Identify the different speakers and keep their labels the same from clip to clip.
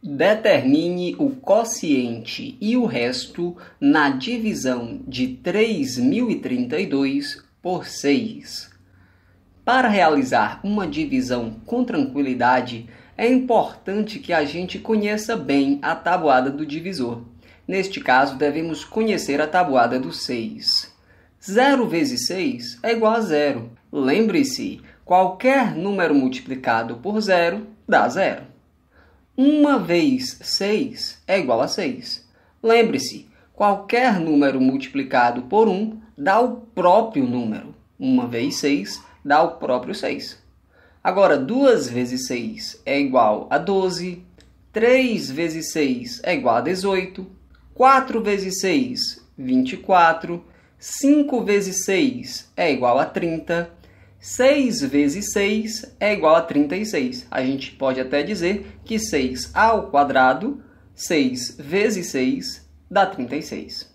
Speaker 1: Determine o quociente e o resto na divisão de 3032 por 6. Para realizar uma divisão com tranquilidade, é importante que a gente conheça bem a tabuada do divisor. Neste caso, devemos conhecer a tabuada do 6. 0 vezes 6 é igual a zero. Lembre-se, qualquer número multiplicado por zero dá zero uma vez 6 é igual a 6. Lembre-se, qualquer número multiplicado por 1 dá o próprio número. Uma vez 6 dá o próprio 6. Agora, 2 vezes 6 é igual a 12, 3 vezes 6 é igual a 18, 4 vezes 6, 24, 5 vezes 6 é igual a 30, 6 vezes 6 é igual a 36. A gente pode até dizer que 6 ao quadrado, 6 vezes 6 dá 36.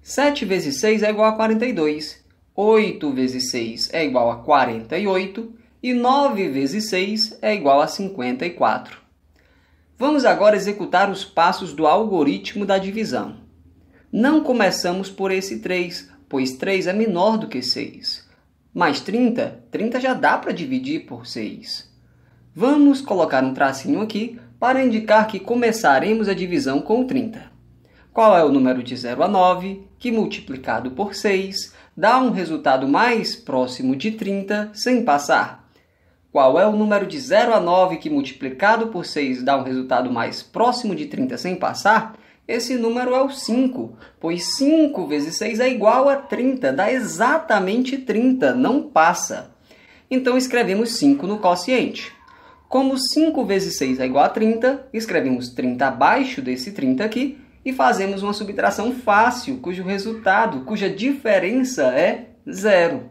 Speaker 1: 7 vezes 6 é igual a 42. 8 vezes 6 é igual a 48. E 9 vezes 6 é igual a 54. Vamos agora executar os passos do algoritmo da divisão. Não começamos por esse 3, pois 3 é menor do que 6 mais 30, 30 já dá para dividir por 6. Vamos colocar um tracinho aqui para indicar que começaremos a divisão com 30. Qual é o número de 0 a 9, que multiplicado por 6 dá um resultado mais próximo de 30 sem passar? Qual é o número de 0 a 9 que multiplicado por 6 dá um resultado mais próximo de 30 sem passar? Esse número é o 5, pois 5 vezes 6 é igual a 30, dá exatamente 30, não passa. Então escrevemos 5 no quociente. Como 5 vezes 6 é igual a 30, escrevemos 30 abaixo desse 30 aqui e fazemos uma subtração fácil, cujo resultado, cuja diferença é zero.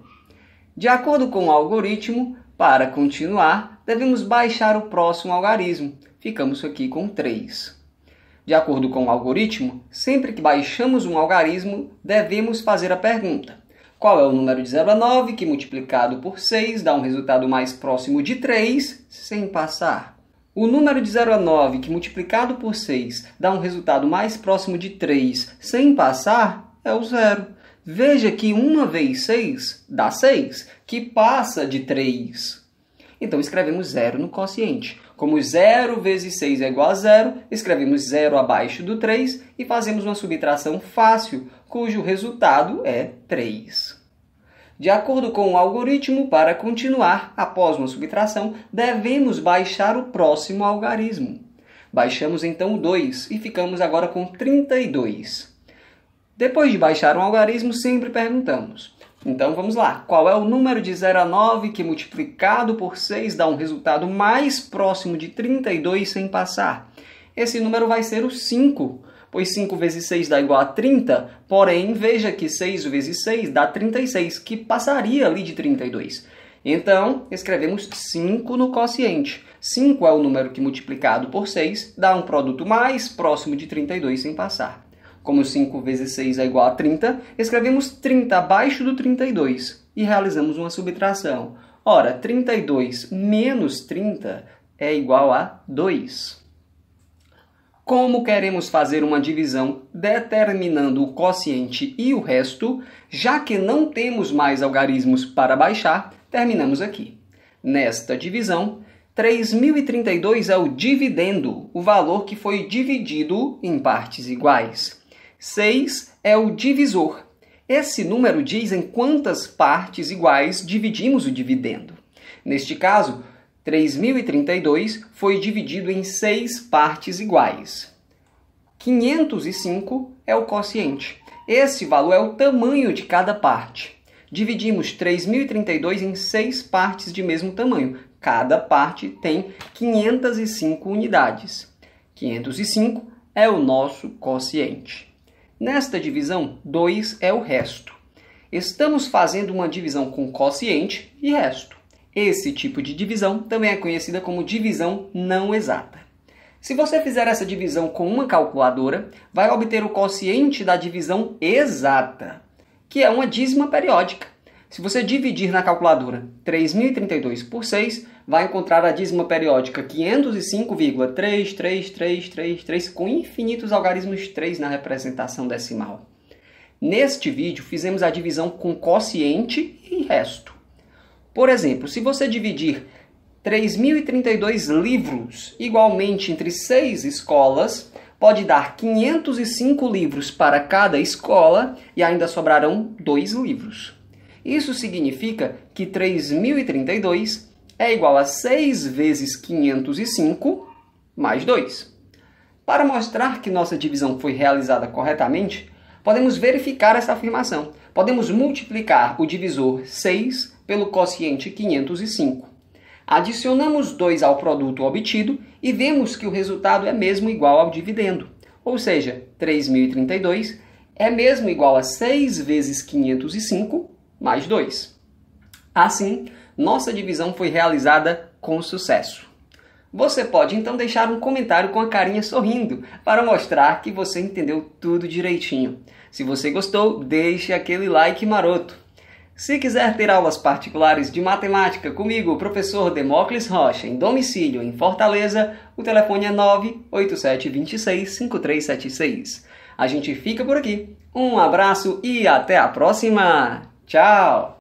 Speaker 1: De acordo com o algoritmo, para continuar, devemos baixar o próximo algarismo. Ficamos aqui com 3. De acordo com o algoritmo, sempre que baixamos um algarismo, devemos fazer a pergunta: qual é o número de 0 a 9 que multiplicado por 6 dá um resultado mais próximo de 3 sem passar? O número de 0 a 9 que multiplicado por 6 dá um resultado mais próximo de 3 sem passar é o zero. Veja que 1 vez 6 dá 6, que passa de 3. Então escrevemos zero no quociente. Como 0 vezes 6 é igual a 0, escrevemos 0 abaixo do 3 e fazemos uma subtração fácil, cujo resultado é 3. De acordo com o algoritmo, para continuar, após uma subtração, devemos baixar o próximo algarismo. Baixamos então o 2 e ficamos agora com 32. Depois de baixar um algarismo, sempre perguntamos: então vamos lá. Qual é o número de 0 a 9 que multiplicado por 6 dá um resultado mais próximo de 32 sem passar? Esse número vai ser o 5, pois 5 vezes 6 dá igual a 30, porém veja que 6 vezes 6 dá 36, que passaria ali de 32. Então, escrevemos 5 no quociente. 5 é o número que multiplicado por 6 dá um produto mais próximo de 32 sem passar como 5 vezes 6 é igual a 30, escrevemos 30 abaixo do 32 e realizamos uma subtração. Ora, 32 menos 30 é igual a 2. Como queremos fazer uma divisão determinando o quociente e o resto, já que não temos mais algarismos para baixar, terminamos aqui. Nesta divisão, 3.032 é o dividendo, o valor que foi dividido em partes iguais. 6 é o divisor. Esse número diz em quantas partes iguais dividimos o dividendo. Neste caso, 3.032 foi dividido em seis partes iguais. 505 é o quociente. Esse valor é o tamanho de cada parte. Dividimos 3.032 em seis partes de mesmo tamanho. Cada parte tem 505 unidades. 505 é o nosso quociente. Nesta divisão, 2 é o resto. Estamos fazendo uma divisão com quociente e resto. Esse tipo de divisão também é conhecida como divisão não exata. Se você fizer essa divisão com uma calculadora, vai obter o quociente da divisão exata, que é uma dízima periódica. Se você dividir na calculadora 3032 por 6, vai encontrar a dízima periódica 505,33333 com infinitos algarismos 3 na representação decimal. Neste vídeo, fizemos a divisão com quociente e resto. Por exemplo, se você dividir 3032 livros igualmente entre seis escolas, pode dar 505 livros para cada escola e ainda sobrarão dois livros. Isso significa que 3032 é igual a 6 vezes 505 mais 2. Para mostrar que nossa divisão foi realizada corretamente, podemos verificar essa afirmação. Podemos multiplicar o divisor 6 pelo quociente 505. Adicionamos 2 ao produto obtido e vemos que o resultado é mesmo igual ao dividendo. Ou seja, 3032 é mesmo igual a 6 vezes 505 mais 2. Assim, nossa divisão foi realizada com sucesso. Você pode então deixar um comentário com a carinha sorrindo para mostrar que você entendeu tudo direitinho. Se você gostou, deixe aquele like maroto. Se quiser ter aulas particulares de matemática comigo, professor Demócles Rocha, em domicílio em Fortaleza, o telefone é 987265376. A gente fica por aqui. Um abraço e até a próxima! Tchau!